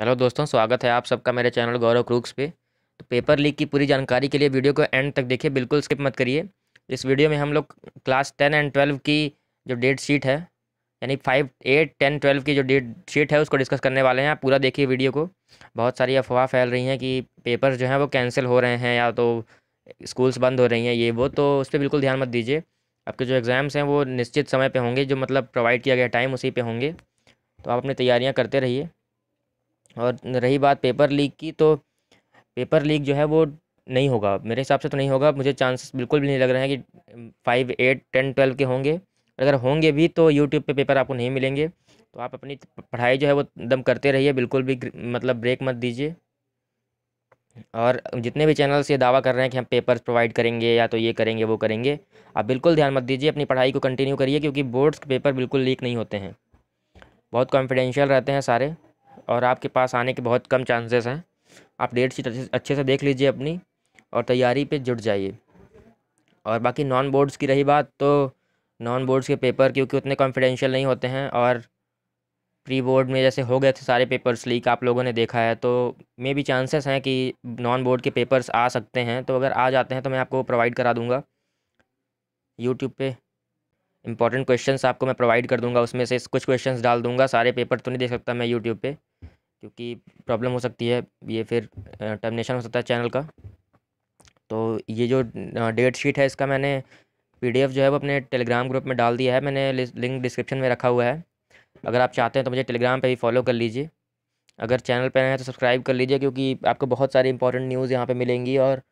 hello दोस्तों स्वागत है आप सबका मेरे चैनल गौरव क्रूक्स पे तो पेपर लीक की पूरी जानकारी के लिए वीडियो को एंड तक देखिए बिल्कुल स्किप मत करिए इस वीडियो में हम लोग क्लास टेन एंड ट्वेल्व की जो डेट शीट है यानी फाइव एट टेन ट्वेल्व की जो डेट शीट है उसको डिस्कस करने वाले हैं आप पूरा देखिए वीडियो को बहुत सारी अफवाह फैल रही हैं कि पेपर जो हैं वो कैंसिल हो रहे हैं या तो स्कूल्स बंद हो रही हैं ये वो तो उस पर बिल्कुल ध्यान मत दीजिए आपके जो एग्ज़ाम्स हैं वो निश्चित समय पर होंगे जो मतलब प्रोवाइड किया गया टाइम उसी पर होंगे तो आप अपनी तैयारियाँ करते रहिए और रही बात पेपर लीक की तो पेपर लीक जो है वो नहीं होगा मेरे हिसाब से तो नहीं होगा मुझे चांसेस बिल्कुल भी नहीं लग रहे हैं कि फाइव एट टेन ट्वेल्व के होंगे अगर होंगे भी तो यूट्यूब पे पेपर आपको नहीं मिलेंगे तो आप अपनी पढ़ाई जो है वो दम करते रहिए बिल्कुल भी मतलब ब्रेक मत दीजिए और जितने भी चैनल्स ये दावा कर रहे हैं कि हम पेपर्स प्रोवाइड करेंगे या तो ये करेंगे वो करेंगे आप बिल्कुल ध्यान मत दीजिए अपनी पढ़ाई को कंटिन्यू करिए क्योंकि बोर्ड्स के पेपर बिल्कुल लीक नहीं होते हैं बहुत कॉन्फिडेंशियल रहते हैं सारे और आपके पास आने के बहुत कम चांसेस हैं आप डेट शीट अच्छे से देख लीजिए अपनी और तैयारी पे जुट जाइए और बाकी नॉन बोर्ड्स की रही बात तो नॉन बोर्ड्स के पेपर क्योंकि उतने कॉन्फिडेंशियल नहीं होते हैं और प्री बोर्ड में जैसे हो गए थे सारे पेपर्स लीक आप लोगों ने देखा है तो मे भी चांसेस हैं कि नॉन बोर्ड के पेपर्स आ सकते हैं तो अगर आ जाते हैं तो मैं आपको प्रोवाइड करा दूँगा यूट्यूब पे इंपॉर्टेंट क्वेश्चंस आपको मैं प्रोवाइड कर दूंगा उसमें से कुछ क्वेश्चंस डाल दूंगा सारे पेपर तो नहीं देख सकता मैं यूट्यूब पर क्योंकि प्रॉब्लम हो सकती है ये फिर टर्मिनेशन हो सकता है चैनल का तो ये जो डेट शीट है इसका मैंने पीडीएफ जो है वो अपने टेलीग्राम ग्रुप में डाल दिया है मैंने लिंक डिस्क्रिप्शन में रखा हुआ है अगर आप चाहते हैं तो मुझे टेलीग्राम पे भी फॉलो कर लीजिए अगर चैनल पर हैं तो सब्सक्राइब कर लीजिए क्योंकि आपको बहुत सारी इंपॉर्टेंट न्यूज़ यहाँ पर मिलेंगी और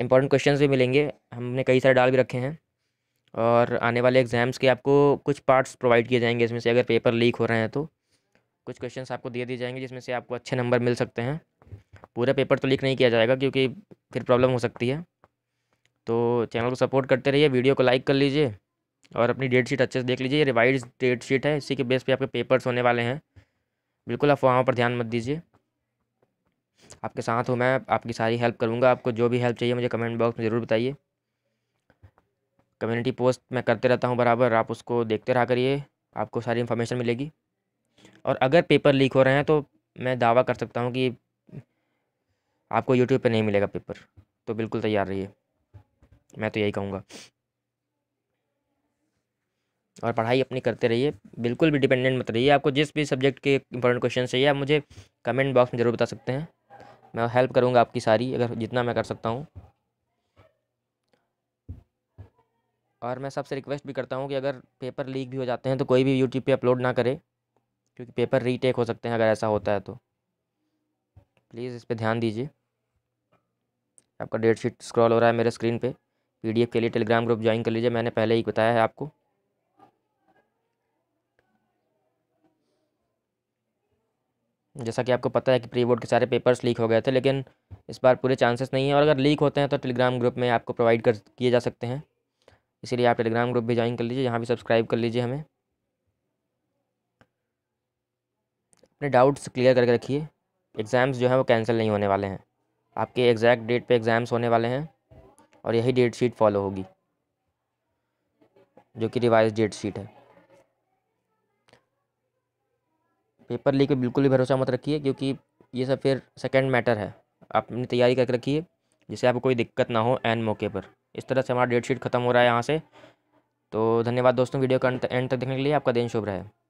इंपॉर्टेंट क्वेश्चन भी मिलेंगे हमने कई सारे डाल भी रखे हैं और आने वाले एग्ज़ाम्स के आपको कुछ पार्ट्स प्रोवाइड किए जाएंगे इसमें से अगर पेपर लीक हो रहे हैं तो कुछ क्वेश्चंस आपको दे दिए जाएंगे जिसमें से आपको अच्छे नंबर मिल सकते हैं पूरा पेपर तो लीक नहीं किया जाएगा क्योंकि फिर प्रॉब्लम हो सकती है तो चैनल को सपोर्ट करते रहिए वीडियो को लाइक कर लीजिए और अपनी डेट शीट अच्छे से देख लीजिए रिवाइज डेट शीट है इसी के बेस पे आपके पेपर्स होने वाले हैं बिल्कुल आप वहाँ पर ध्यान मत दीजिए आपके साथ हूँ मैं आपकी सारी हेल्प करूँगा आपको जो भी हेल्प चाहिए मुझे कमेंट बॉक्स में ज़रूर बताइए कम्युनिटी पोस्ट मैं करते रहता हूँ बराबर आप उसको देखते रहा करिए आपको सारी इन्फॉर्मेशन मिलेगी और अगर पेपर लीक हो रहे हैं तो मैं दावा कर सकता हूँ कि आपको यूट्यूब पर नहीं मिलेगा पेपर तो बिल्कुल तैयार रहिए मैं तो यही कहूँगा और पढ़ाई अपनी करते रहिए बिल्कुल भी डिपेंडेंट मत रहिए आपको जिस भी सब्जेक्ट के इंपॉर्टेंट क्वेश्चन चाहिए आप मुझे कमेंट बॉक्स में ज़रूर बता सकते हैं मैं हेल्प करूँगा आपकी सारी अगर जितना मैं कर सकता हूँ और मैं सबसे रिक्वेस्ट भी करता हूँ कि अगर पेपर लीक भी हो जाते हैं तो कोई भी यूट्यूब पर अपलोड ना करें क्योंकि पेपर रीटेक हो सकते हैं अगर ऐसा होता है तो प्लीज़ इस पर ध्यान दीजिए आपका डेट शीट स्क्रॉल हो रहा है मेरे स्क्रीन पे पीडीएफ के लिए टेलीग्राम ग्रुप ज्वाइन कर लीजिए मैंने पहले ही बताया है आपको जैसा कि आपको पता है कि प्री बोर्ड के सारे पेपर्स लीक हो गए थे लेकिन इस बार पूरे चांसेस नहीं है और अगर लीक होते हैं तो टेलीग्राम ग्रुप में आपको प्रोवाइड कर किए जा सकते हैं इसीलिए आप टेलीग्राम ग्रुप भी ज्वाइन कर लीजिए यहाँ भी सब्सक्राइब कर लीजिए हमें अपने डाउट्स क्लियर करके रखिए एग्ज़ाम्स जो हैं वो कैंसिल नहीं होने वाले हैं आपके एग्जैक्ट डेट पे एग्ज़ाम्स होने वाले हैं और यही डेट शीट फॉलो होगी जो कि रिवाइज डेट शीट है पेपर लीक पे बिल्कुल भी भरोसा मत रखिए क्योंकि ये सब फिर सेकेंड मैटर है आप अपनी तैयारी करके रखिए जिससे आपको कोई दिक्कत ना हो एन मौके पर इस तरह से हमारा डेट शीट ख़त्म हो रहा है यहाँ से तो धन्यवाद दोस्तों वीडियो का एंड तक देखने के लिए आपका दिन शुभ रहे